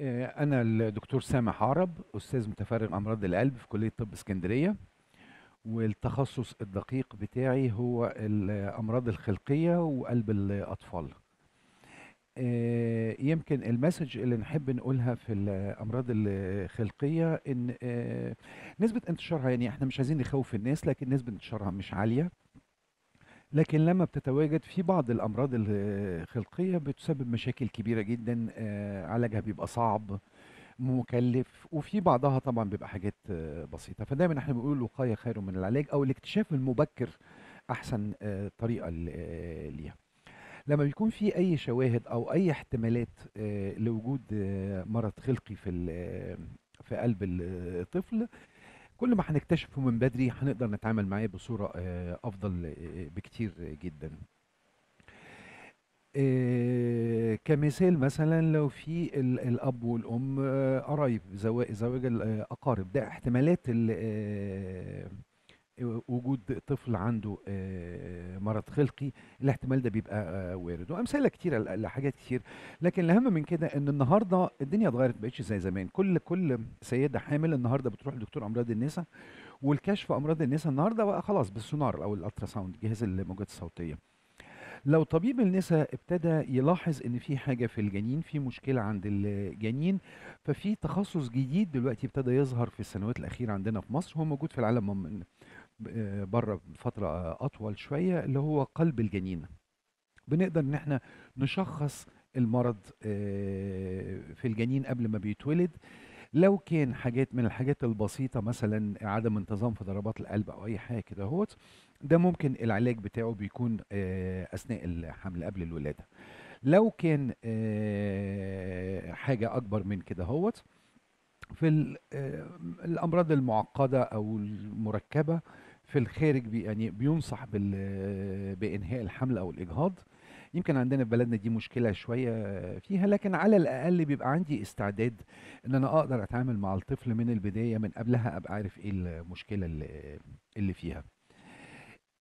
آه، أنا الدكتور سامح عرب أستاذ متفرغ أمراض القلب في كلية طب اسكندرية والتخصص الدقيق بتاعي هو الأمراض الخلقية وقلب الأطفال آه، يمكن المسج اللي نحب نقولها في الأمراض الخلقية إن آه، نسبة انتشارها يعني إحنا مش عايزين نخوف الناس لكن نسبة انتشارها مش عالية لكن لما بتتواجد في بعض الأمراض الخلقية بتسبب مشاكل كبيرة جدا آه، علاجها بيبقى صعب مكلف وفي بعضها طبعا بيبقى حاجات آه، بسيطة فدايما احنا بنقول الوقاية خير من العلاج أو الاكتشاف المبكر أحسن آه، طريقة ليها لما بيكون في أي شواهد أو أي احتمالات لوجود مرض خلقي في في قلب الطفل كل ما هنكتشفه من بدري هنقدر نتعامل معاه بصورة آه، أفضل آه، آه، بكتير جدا كمثال مثلا لو في الأب والأم قرايب زواج الأقارب ده احتمالات وجود طفل عنده آه، مرض خلقي الاحتمال ده بيبقى آه، وارد وامثله كتير لحاجات كتير لكن الاهم من كده ان النهارده الدنيا اتغيرت بقتش زي زمان كل كل سيده حامل النهارده بتروح لدكتور امراض النساء والكشف امراض النساء النهارده بقى خلاص بالسونار او الالترا ساوند جهاز الموجات الصوتيه لو طبيب النساء ابتدى يلاحظ ان في حاجه في الجنين في مشكله عند الجنين ففي تخصص جديد دلوقتي ابتدى يظهر في السنوات الاخيره عندنا في مصر هو موجود في العالم بره فترة أطول شوية اللي هو قلب الجنين بنقدر إن احنا نشخص المرض آه، في الجنين قبل ما بيتولد لو كان حاجات من الحاجات البسيطة مثلا عدم انتظام في ضربات القلب أو أي حاجة كده هوت ده ممكن العلاج بتاعه بيكون آه، أثناء الحمل قبل الولادة لو كان آه، حاجة أكبر من كده هوت في الأمراض المعقدة أو المركبة في الخارج بي يعني بينصح بال بانهاء الحمل او الاجهاض يمكن عندنا في بلدنا دي مشكله شويه فيها لكن على الاقل بيبقى عندي استعداد ان انا اقدر اتعامل مع الطفل من البدايه من قبلها ابقى عارف ايه المشكله اللي, اللي فيها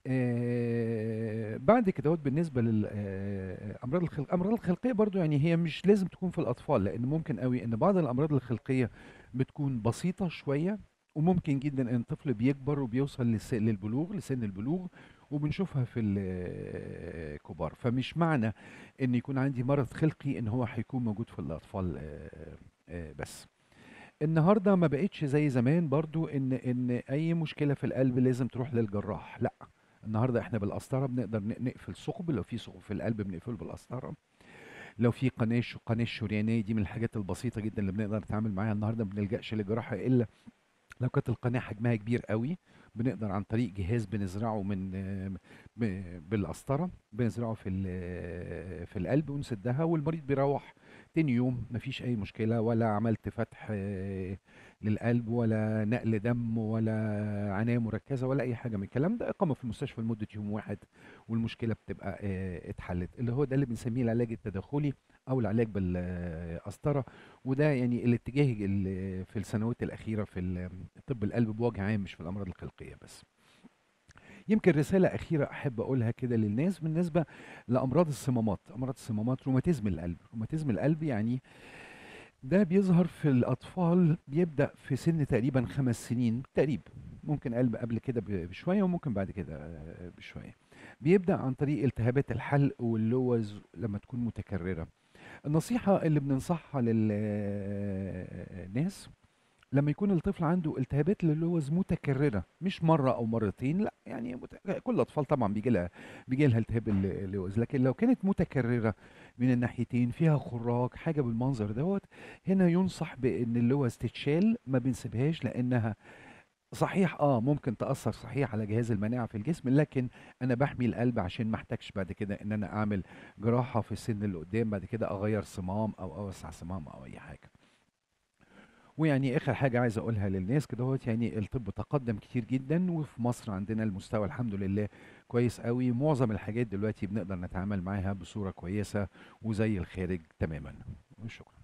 آه بعد كده بالنسبه للامراض آه، الخلق الامراض الخلقيه برضو يعني هي مش لازم تكون في الاطفال لان ممكن قوي ان بعض الامراض الخلقيه بتكون بسيطه شويه وممكن جدا ان طفل بيكبر وبيوصل للبلوغ لسن البلوغ وبنشوفها في الكبار فمش معنى ان يكون عندي مرض خلقي ان هو هيكون موجود في الاطفال آه، آه، بس النهارده ما بقتش زي زمان برضو ان ان اي مشكله في القلب لازم تروح للجراح لا النهارده احنا بالقسطره بنقدر نقفل ثقب لو في ثقب في القلب بنقفله بالقسطره لو في قناه قناه الشريانيه دي من الحاجات البسيطه جدا اللي بنقدر نتعامل معاها النهارده ما بنلجاش لجراحه الا لو كانت القناه حجمها كبير قوي بنقدر عن طريق جهاز بنزرعه من بالقسطره بنزرعه في في القلب ونسدها والمريض بيروح تاني يوم مفيش اي مشكله ولا عملت فتح للقلب ولا نقل دم ولا عنايه مركزه ولا اي حاجه من الكلام ده اقامه في المستشفى لمده يوم واحد والمشكله بتبقى آه، اتحلت اللي هو ده اللي بنسميه العلاج التداخلي او العلاج بالقسطره وده يعني الاتجاه في السنوات الاخيره في طب القلب بوجه عام مش في الامراض الخلقيه بس يمكن رسالة أخيرة أحب أقولها كده للناس بالنسبة لأمراض الصمامات، أمراض الصمامات روماتيزم القلب، روماتيزم القلب يعني ده بيظهر في الأطفال بيبدأ في سن تقريبا خمس سنين تقريبا ممكن قلب قبل كده بشوية وممكن بعد كده آه، بشوية بيبدأ عن طريق التهابات الحلق واللوز لما تكون متكررة النصيحة اللي بننصحها للناس آه، لمّا يكون الطفل عنده التهابات للوز متكررة، مش مرّة أو مرّتين لأ، يعني مت كل الأطفال طبعًا بيجي لها بيجي لها التهاب اللوز، لكن لو كانت متكررة من الناحيتين، فيها خُراج، حاجة بالمنظر دوت هنا يُنصح بإن اللوز تتشال، ما بنسيبهاش لإنها صحيح آه، ممكن تأثّر صحيح على جهاز المناعة في الجسم، لكن أنا بحمي القلب عشان ما احتاجش بعد كده إن أنا أعمل جراحة في السِن اللي قدّام، بعد كده أغيّر صمام أو أوسّع صمام أو أي حاجة. ويعني اخر حاجه عايز اقولها للناس كده يعني الطب تقدم كتير جدا وفي مصر عندنا المستوى الحمد لله كويس قوي معظم الحاجات دلوقتي بنقدر نتعامل معاها بصوره كويسه وزي الخارج تماما وشكرا